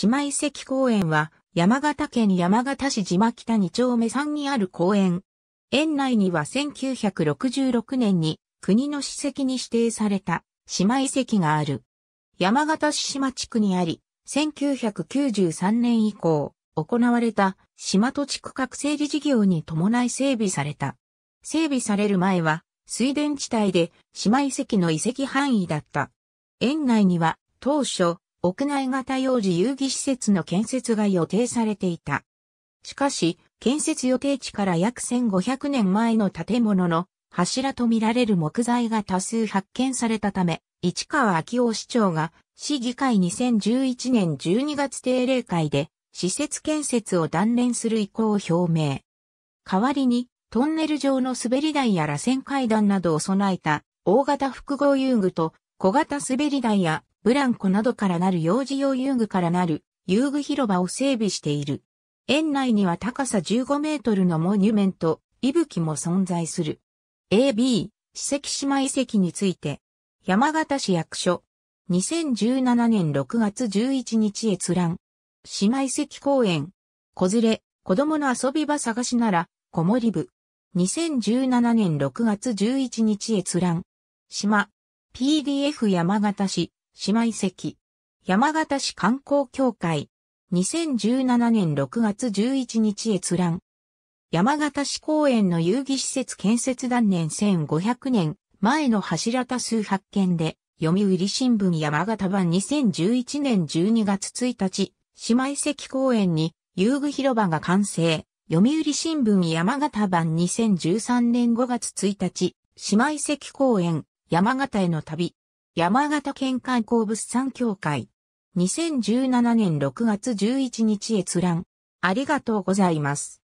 島遺跡公園は、山形県山形市島北2丁目3にある公園。園内には1966年に国の史跡に指定された島遺跡がある。山形市島地区にあり、1993年以降行われた島と地区各整理事業に伴い整備された。整備される前は水田地帯で島遺跡の遺跡範囲だった。園内には当初屋内型幼児遊戯施設の建設が予定されていた。しかし、建設予定地から約1500年前の建物の柱とみられる木材が多数発見されたため、市川昭夫市長が市議会2011年12月定例会で施設建設を断念する意向を表明。代わりにトンネル上の滑り台や螺旋階段などを備えた大型複合遊具と小型滑り台やブランコなどからなる幼児用遊具からなる遊具広場を整備している。園内には高さ15メートルのモニュメント、息吹も存在する。AB、史跡島遺跡について、山形市役所、2017年6月11日閲覧、島遺跡公園、子連れ、子供の遊び場探しなら、子守部、2017年6月11日閲覧、島、PDF 山形市、姉妹席。山形市観光協会。2017年6月11日閲覧。山形市公園の遊戯施設建設断念1500年前の柱多数発見で、読売新聞山形版2011年12月1日、姉妹関公園に遊具広場が完成。読売新聞山形版2013年5月1日、姉妹関公園山形への旅。山形県観光物産協会。2017年6月11日閲覧。ありがとうございます。